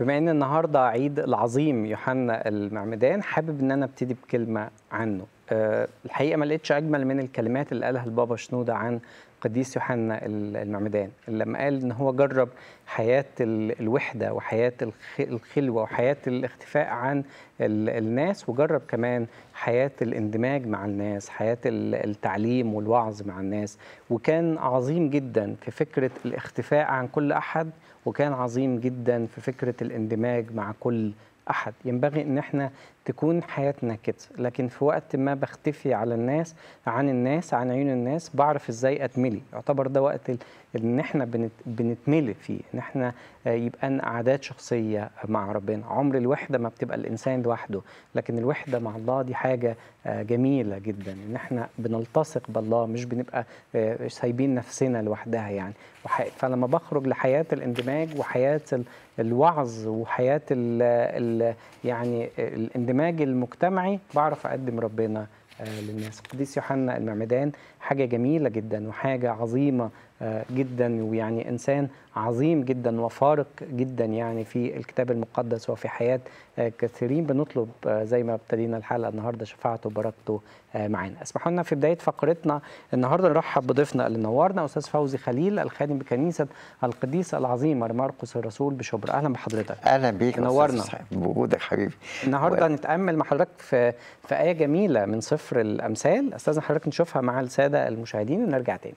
بما ان النهارده عيد العظيم يوحنا المعمدان حابب ان انا ابتدي بكلمه عنه أه، الحقيقه ما لقيتش اجمل من الكلمات اللي قالها البابا شنوده عن القديس يوحنا المعمدان لما قال ان هو جرب حياه الوحده وحياه الخلوه وحياه الاختفاء عن الناس وجرب كمان حياه الاندماج مع الناس حياه التعليم والوعظ مع الناس وكان عظيم جدا في فكره الاختفاء عن كل احد وكان عظيم جدا في فكره الاندماج مع كل احد ينبغي ان احنا تكون حياتنا كده لكن في وقت ما بختفي على الناس عن الناس عن عيون الناس بعرف ازاي اتملي يعتبر ده وقت ان احنا بنتملي فيه ان احنا آه، يبقى عادات شخصيه مع ربنا عمر الوحده ما بتبقى الانسان لوحده لكن الوحده مع الله دي حاجه آه، جميله جدا ان احنا بنلتصق بالله مش بنبقى آه، سايبين نفسنا لوحدها يعني فلما بخرج لحياه الاندماج وحياه الوعظ وحياه ال يعني الاندماج الاندماج المجتمعي بعرف اقدم ربنا آه، للناس القديس يوحنا المعمدان حاجه جميله جدا وحاجه عظيمه جدا ويعني انسان عظيم جدا وفارق جدا يعني في الكتاب المقدس وفي حياه آه، كثيرين بنطلب آه، زي ما ابتدينا الحلقه النهارده شفاعته وبركته آه، معانا. اسمحوا لنا في بدايه فقرتنا النهارده نرحب بضيفنا اللي نورنا استاذ فوزي خليل الخادم بكنيسه القديس العظيم مرقس الرسول بشبرا اهلا بحضرتك. اهلا بيك نورنا بوجودك حبيبي. النهارده و... نتامل مع حضرتك في في ايه جميله من سفر الامثال استاذ حضرتك نشوفها مع الساده المشاهدين ونرجع تاني.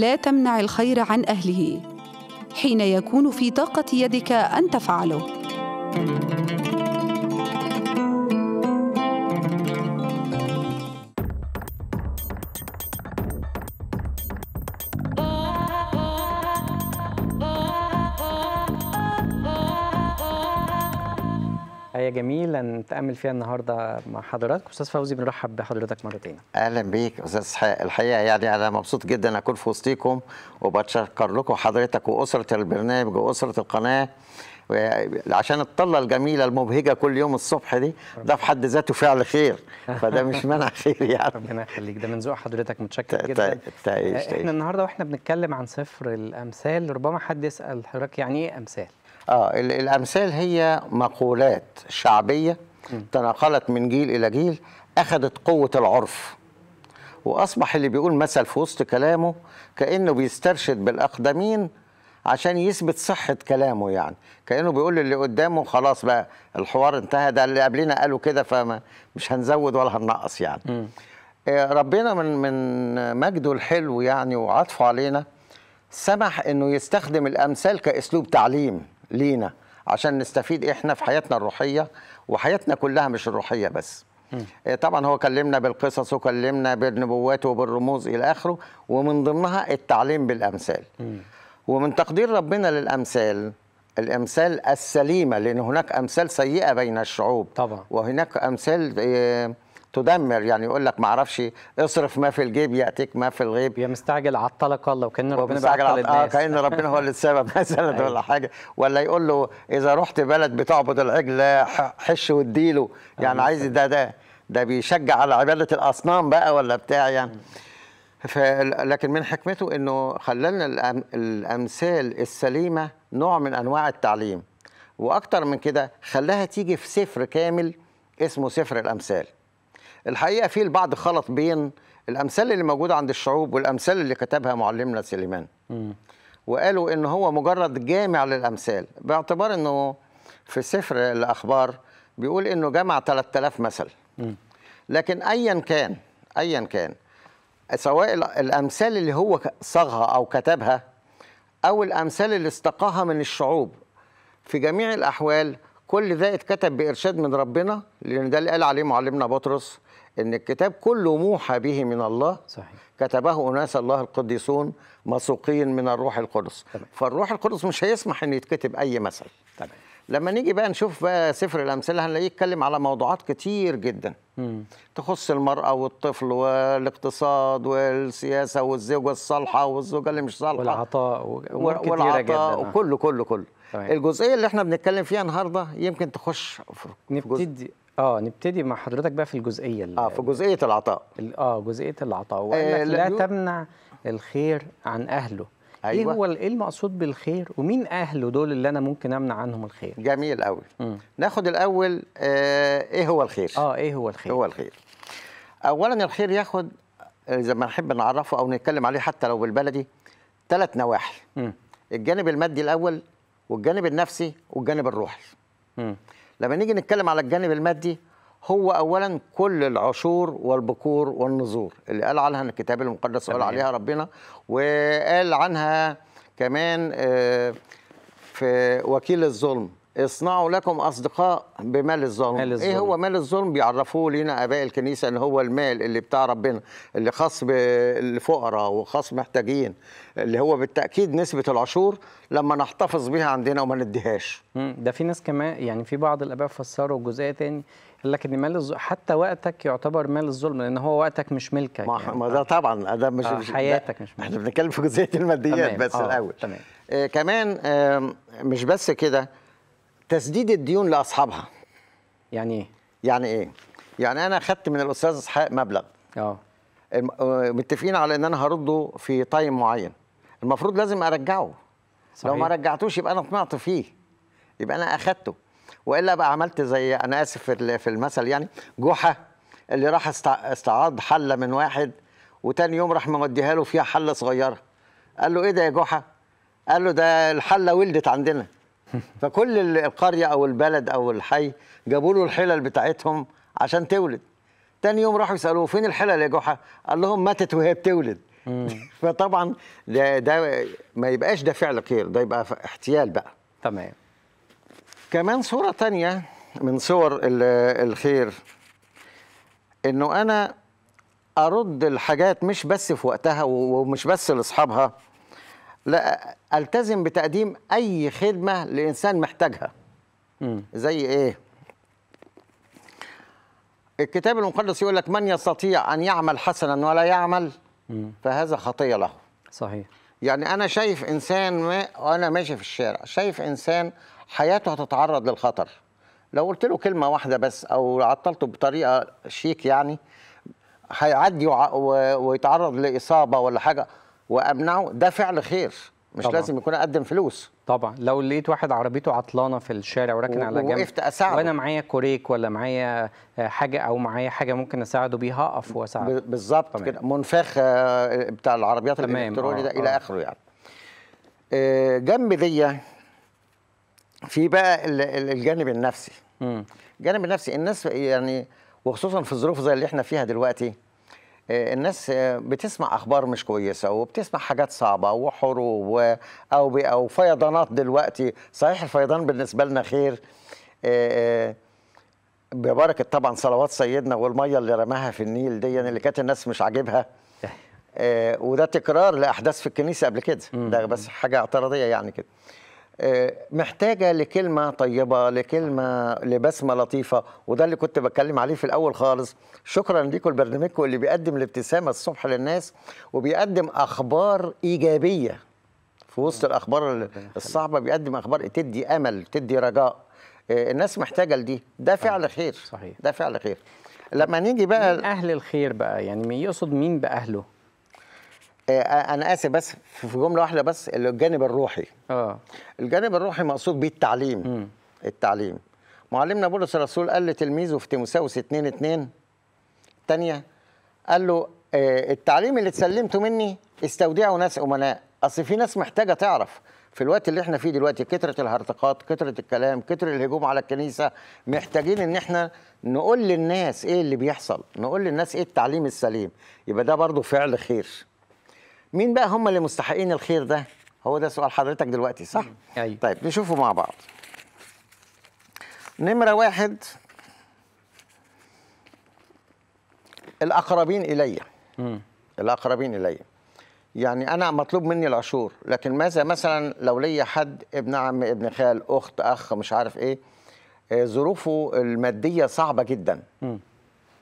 لا تمنع الخير عن اهله حين يكون في طاقه يدك ان تفعله حياه جميله نتامل فيها النهارده مع حضرتك استاذ فوزي بنرحب بحضرتك مره تاني اهلا بيك استاذ الحقيقه يعني انا مبسوط جدا اكون في وسطيكم وبتشكر لكم حضرتك واسره البرنامج واسره القناه عشان الطلة الجميلة المبهجة كل يوم الصبح دي ده في حد ذاته فعل خير فده مش منع خير يعني ربنا يخليك ده من ذوق حضرتك متشكر جدا احنا النهارده واحنا بنتكلم عن صفر الامثال ربما حد يسال حضرتك يعني ايه امثال؟ اه الامثال هي مقولات شعبيه تناقلت من جيل الى جيل اخذت قوه العرف واصبح اللي بيقول مثل في وسط كلامه كانه بيسترشد بالاقدمين عشان يثبت صحة كلامه يعني كأنه بيقول اللي قدامه خلاص بقى الحوار انتهى ده اللي قبلنا قالوا كده فما مش هنزود ولا هننقص يعني م. آه، ربنا من من مجده الحلو يعني وعطفه علينا سمح انه يستخدم الامثال كاسلوب تعليم لينا عشان نستفيد إيه؟ احنا في حياتنا الروحيه وحياتنا كلها مش الروحيه بس آه، طبعا هو كلمنا بالقصص وكلمنا بالنبوات وبالرموز الى اخره ومن ضمنها التعليم بالامثال ومن تقدير ربنا للامثال الامثال السليمه لان هناك امثال سيئه بين الشعوب طبعا وهناك امثال آه، تدمر يعني يقول لك ما اعرفش اصرف ما في الجيب ياتيك ما في الغيب يا مستعجل عطلك الله وكان ربنا الناس اه كان ربنا هو اللي السبب مثلا أيوه. ولا حاجه ولا يقول له اذا رحت بلد بتعبد العجل حش واديله يعني أيوه، عايز أيوه. ده ده ده بيشجع على عباده الاصنام بقى ولا بتاع يعني أمم. لكن من حكمته انه خلالنا الأم الامثال السليمه نوع من انواع التعليم واكتر من كده خلاها تيجي في سفر كامل اسمه سفر الامثال الحقيقه في البعض خلط بين الامثال اللي موجوده عند الشعوب والامثال اللي كتبها معلمنا سليمان م. وقالوا ان هو مجرد جامع للامثال باعتبار انه في سفر الاخبار بيقول انه جمع 3000 مثل م. لكن ايا كان ايا كان سواء الامثال اللي هو صاغها او كتبها او الامثال اللي استقاها من الشعوب في جميع الاحوال كل ده اتكتب بارشاد من ربنا لان ده اللي قال عليه معلمنا بطرس ان الكتاب كله موحى به من الله صحيح. كتبه اناس الله القديسون مسوقين من الروح القدس فالروح القدس مش هيسمح ان يتكتب اي مثل طبعا. لما نيجي بقى نشوف بقى سفر الامثله هنلاقيه يتكلم على موضوعات كتير جدا مم. تخص المراه والطفل والاقتصاد والسياسه والزوجه الصالحه والزوجه اللي مش صالحه والعطاء و... والعطاء جداً. آه. وكله كله كله طبعا. الجزئيه اللي احنا بنتكلم فيها النهارده يمكن تخش في نبتدي اه نبتدي مع حضرتك بقى في الجزئيه اللي اه في جزئيه العطاء اه جزئيه العطاء وانك آه لا, تمنع الخير عن اهله إيه أيوة. ايه هو ايه المقصود بالخير ومين اهله دول اللي انا ممكن امنع عنهم الخير جميل قوي ناخد الاول آه ايه هو الخير اه ايه هو الخير هو الخير اولا الخير ياخد زي آه، ما نحب نعرفه او نتكلم عليه حتى لو بالبلدي ثلاث نواحي م. الجانب المادي الاول والجانب النفسي والجانب الروحي م. لما نيجي نتكلم على الجانب المادي هو اولا كل العشور والبكور والنذور اللي قال عنها الكتاب المقدس وقال عليها ربنا وقال عنها كمان آه، في وكيل الظلم اصنعوا لكم اصدقاء بمال الظلم. مال الظلم ايه هو مال الظلم بيعرفوه لنا اباء الكنيسه ان هو المال اللي بتاع ربنا اللي خاص بالفقراء وخاص محتاجين اللي هو بالتاكيد نسبه العشور لما نحتفظ بها عندنا وما نديهاش ده في ناس كمان يعني في بعض الاباء فسروا جزئيه ثاني قال لك ان مال الظلم حتى وقتك يعتبر مال الظلم لان هو وقتك مش ملكك ما, يعني. ما ده آه. طبعا ده مش آه حياتك مش ملكك احنا بنتكلم في جزئيه الماديات بس آه الاول تمام آه كمان آه مش بس كده تسديد الديون لاصحابها يعني ايه يعني ايه يعني انا اخذت من الاستاذ اسحاق مبلغ آه. اه متفقين على ان انا هرده في تايم معين المفروض لازم ارجعه صحيح. لو ما رجعتوش يبقى انا طمعت فيه يبقى انا اخذته والا بقى عملت زي انا اسف في المثل يعني جحا اللي راح استعاض حله من واحد وتاني يوم راح موديها له فيها حله صغيره قال له ايه ده يا جحا قال له ده الحله ولدت عندنا فكل القريه او البلد او الحي جابوا له الحلل بتاعتهم عشان تولد تاني يوم راحوا يسالوه فين الحلل يا جحا قال لهم ماتت وهي بتولد فطبعا ده, ده ما يبقاش ده فعل خير ده يبقى احتيال بقى تمام كمان صوره تانية من صور الخير انه انا ارد الحاجات مش بس في وقتها ومش بس لاصحابها لا التزم بتقديم اي خدمه لانسان محتاجها زي ايه الكتاب المقدس يقول لك من يستطيع ان يعمل حسنا ولا يعمل فهذا خطيه له صحيح يعني انا شايف انسان ما وانا ماشي في الشارع شايف انسان حياته هتتعرض للخطر لو قلت له كلمه واحده بس او عطلته بطريقه شيك يعني هيعدي ويتعرض لاصابه ولا حاجه وامنعه ده فعل خير مش طبعًا. لازم يكون اقدم فلوس طبعا لو لقيت واحد عربيته عطلانه في الشارع وراكن على جنب وقفت اساعده وانا معايا كوريك ولا معايا آه، حاجه او معايا حاجه ممكن اساعده بيها اقف واساعده بالظبط كده منفخ آه، بتاع العربيات الالكتروني ده آه. الى آه. اخره يعني جنب دي في بقى الجانب النفسي الجانب النفسي الناس يعني وخصوصا في الظروف زي اللي احنا فيها دلوقتي آه، الناس آه، بتسمع اخبار مش كويسه وبتسمع حاجات صعبه وحروب واوبئه وفيضانات دلوقتي صحيح الفيضان بالنسبه لنا خير آه، ببركه طبعا صلوات سيدنا والميه اللي رماها في النيل دي يعني اللي كانت الناس مش عاجبها وده تكرار لاحداث في الكنيسه قبل كده ده بس حاجه اعتراضيه يعني كده آه، محتاجة لكلمة طيبة لكلمة لبسمة لطيفة وده اللي كنت بتكلم عليه في الأول خالص شكرا ليكم لبرنامجكم اللي بيقدم الابتسامة الصبح للناس وبيقدم أخبار إيجابية في وسط الأخبار الصعبة بيقدم أخبار تدي أمل تدي رجاء آه، الناس محتاجة لدي ده فعل خير صحيح ده فعل خير لما نيجي بقى من أهل الخير بقى يعني يقصد مين بأهله آه، انا اسف بس في جمله واحده بس الجانب الروحي اه الجانب الروحي مقصود بيه التعليم م. التعليم معلمنا بولس الرسول قال لتلميذه في تيموساوس 2 2 ثانيه قال له آه، التعليم اللي اتسلمته مني استودعوا ناس امناء اصل في ناس محتاجه تعرف في الوقت اللي احنا فيه دلوقتي كترة الهرطقات كترة الكلام كتر الهجوم على الكنيسة محتاجين ان احنا نقول للناس ايه اللي بيحصل نقول للناس ايه التعليم السليم يبقى ده برضو فعل خير مين بقى هم اللي مستحقين الخير ده هو ده سؤال حضرتك دلوقتي صح أيوة. طيب نشوفه مع بعض نمره واحد الاقربين الي الاقربين الي يعني انا مطلوب مني العشور لكن ماذا مثلا لو ليا حد ابن عم ابن خال اخت اخ مش عارف ايه آه، ظروفه الماديه صعبه جدا م.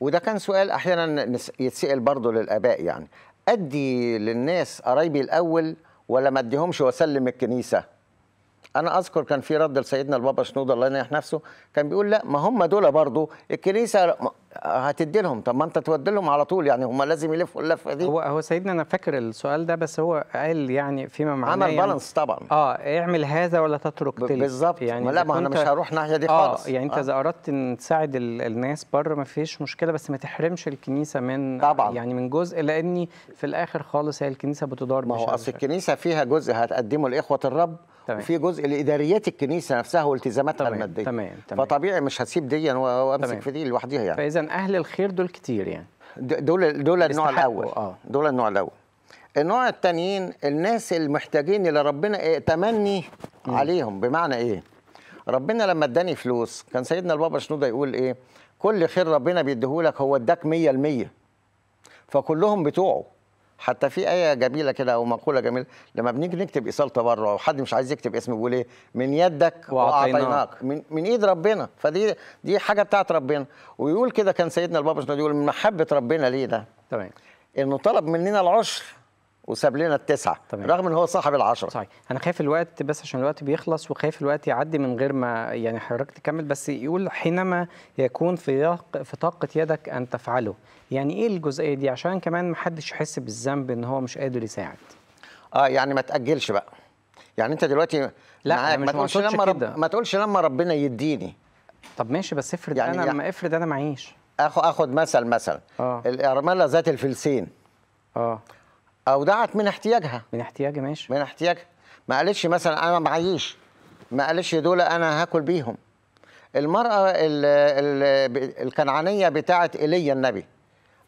وده كان سؤال احيانا يتسال برضه للاباء يعني ادي للناس قرايبي الاول ولا ما اديهمش واسلم الكنيسه انا اذكر كان في رد لسيدنا البابا شنود الله ينيح نفسه كان بيقول لا ما هم دول برضو الكنيسه هتدي لهم طب ما انت تودي لهم على طول يعني هم لازم يلفوا اللفه دي هو هو سيدنا انا فاكر السؤال ده بس هو قال يعني فيما معناه عمل بالانس يعني طبعا اه اعمل هذا ولا تترك تلك بالظبط يعني لا ما انا مش هروح ناحيه دي آه، خالص آه يعني انت آه. اذا آه. اردت ان تساعد الناس بره ما فيش مشكله بس ما تحرمش الكنيسه من طبعا يعني من جزء لاني في الاخر خالص هي الكنيسه بتدار ما هو اصل الكنيسه فيها جزء هتقدمه لاخوه الرب تمام. وفي جزء لاداريات الكنيسه نفسها والتزاماتها الماديه تمام. تمام. فطبيعي مش هسيب دي يعني، وامسك تمام. في دي لوحديها يعني فاذا اهل الخير دول كتير يعني دول دول النوع الاول آه. دول النوع الاول النوع التانيين الناس المحتاجين اللي ربنا إيه، تمني م. عليهم بمعنى ايه ربنا لما اداني فلوس كان سيدنا البابا شنوده يقول ايه كل خير ربنا بيديهولك هو اداك 100% فكلهم بتوعه حتى في آية جميلة كده أو مقولة جميلة لما بنيجي نكتب إيصال تبرع وحد مش عايز يكتب اسمه بيقول إيه؟ من يدك وأعطيناك من, من إيد ربنا فدي دي حاجة بتاعت ربنا ويقول كده كان سيدنا البابا يقول من محبة ربنا ليه ده تمام إنه طلب مننا العشر وساب لنا التسعه طبعا. رغم ان هو صاحب العشره صحيح انا خايف الوقت بس عشان الوقت بيخلص وخايف الوقت يعدي من غير ما يعني حضرتك تكمل بس يقول حينما يكون في في طاقه يدك ان تفعله يعني ايه الجزئيه دي عشان كمان ما حدش يحس بالذنب ان هو مش قادر يساعد اه يعني ما تاجلش بقى يعني انت دلوقتي لا معاك. ما تقولش لما رب... ما تقولش لما ربنا يديني طب ماشي بس افرض يعني انا يعني... لما افرض انا معيش اخد اخد مثل مثلا آه. الارمله ذات الفلسين اه اودعت من احتياجها من احتياجي ماشي من احتياجها ما قالتش مثلا انا معيش ما قالتش دول انا هاكل بيهم المراه الكنعانيه بتاعت ايليا النبي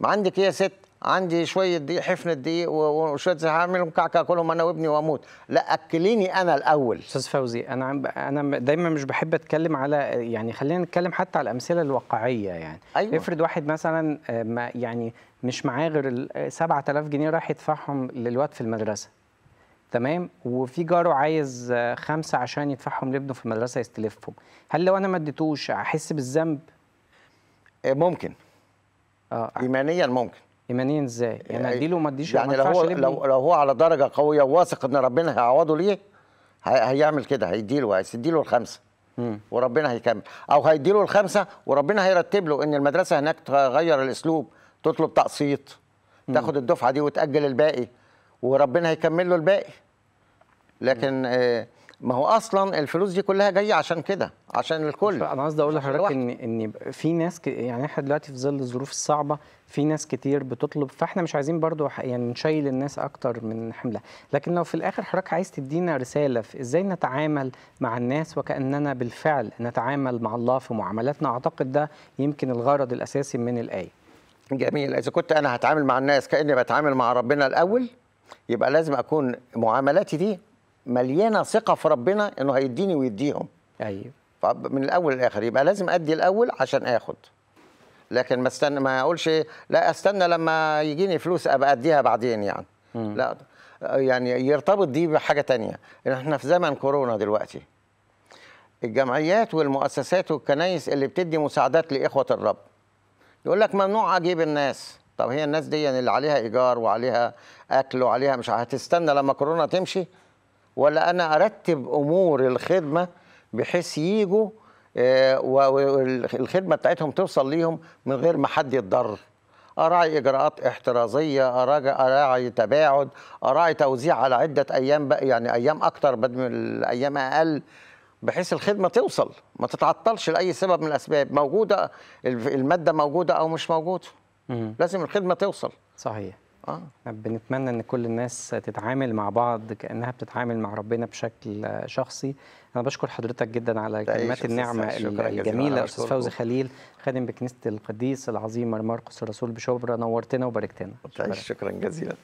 ما عندك ايه يا ست عندي شويه دقيق حفنه دقيق وشويه هعمل كعكه كلهم انا وابني واموت لا اكليني انا الاول استاذ فوزي انا انا دايما مش بحب اتكلم على يعني خلينا نتكلم حتى على الامثله الواقعيه يعني أيوة. افرض واحد مثلا آه، ما يعني مش معاه غير ال 7000 آه، جنيه راح يدفعهم للواد في المدرسه تمام وفي جاره عايز آه، خمسه عشان يدفعهم لابنه في المدرسه يستلفهم هل لو انا ما اديتوش احس بالذنب ممكن اه ايمانيا ممكن ايمانيا ازاي يعني إيه، اديله وما اديش يعني لو هو لو, لو هو على درجه قويه وواثق ان ربنا هيعوضه ليه هيعمل كده هيديله هيديله الخمسه وربنا هيكمل او هيديله الخمسه وربنا هيرتب له ان المدرسه هناك تغير الاسلوب تطلب تقسيط تاخد الدفعه دي وتاجل الباقي وربنا هيكمل له الباقي لكن آه ما هو اصلا الفلوس دي كلها جايه عشان كده عشان الكل انا قصدي اقول لحضرتك ان ان في ناس ك... يعني احنا دلوقتي في ظل الظروف الصعبه في ناس كتير بتطلب فاحنا مش عايزين برضو يعني نشيل الناس اكتر من حملها لكن لو في الاخر حضرتك عايز تدينا رساله في ازاي نتعامل مع الناس وكاننا بالفعل نتعامل مع الله في معاملاتنا اعتقد ده يمكن الغرض الاساسي من الايه جميل اذا كنت انا هتعامل مع الناس كاني بتعامل مع ربنا الاول يبقى لازم اكون معاملاتي دي مليانه ثقه في ربنا انه هيديني ويديهم ايوه طيب. فمن الاول للاخر يبقى لازم ادي الاول عشان اخد لكن ما استنى ما اقولش لا استنى لما يجيني فلوس ابقى اديها بعدين يعني م. لا يعني يرتبط دي بحاجه تانية احنا في زمن كورونا دلوقتي الجمعيات والمؤسسات والكنايس اللي بتدي مساعدات لاخوه الرب يقول لك ممنوع اجيب الناس طب هي الناس دي يعني اللي عليها ايجار وعليها اكل وعليها مش هتستنى لما كورونا تمشي ولا انا ارتب امور الخدمه بحيث يجوا آه، والخدمه بتاعتهم توصل ليهم من غير ما حد يتضرر اراعي اجراءات احترازيه اراعي تباعد اراعي توزيع على عده ايام بقى يعني ايام اكتر بدل الايام اقل بحيث الخدمه توصل ما تتعطلش لاي سبب من الاسباب موجوده الماده موجوده او مش موجوده لازم الخدمه توصل صحيح اه بنتمنى ان كل الناس تتعامل مع بعض كانها بتتعامل مع ربنا بشكل شخصي انا بشكر حضرتك جدا على كلمات النعمه الجميله استاذ فوزي خليل خادم بكنيسه القديس العظيم مرقس الرسول بشبرا نورتنا وباركتنا شكرا جزيلا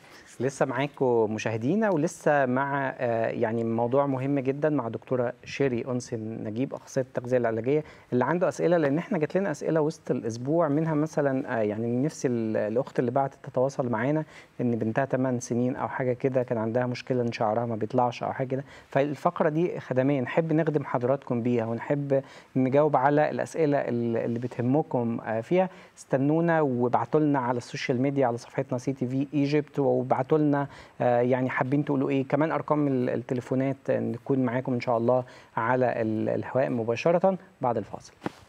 لسه معاكم مشاهدينا ولسه مع آه، يعني موضوع مهم جدا مع دكتوره شيري انس نجيب اخصائيه التغذيه العلاجيه اللي عنده اسئله لان احنا جات لنا اسئله وسط الاسبوع منها مثلا آه، يعني نفسي الاخت اللي بعتت تتواصل معانا ان بنتها 8 سنين او حاجه كده كان عندها مشكله ان شعرها ما بيطلعش او حاجه كده فالفقره دي خدميه نحب نخدم حضراتكم بيها ونحب نجاوب على الاسئله اللي بتهمكم آه، فيها استنونا وابعتوا لنا على السوشيال ميديا على صفحتنا سي تي في ايجيبت وابعتوا لنا آه، يعني حابين تقولوا ايه كمان ارقام التليفونات آه، نكون معاكم ان شاء الله على الهواء مباشره بعد الفاصل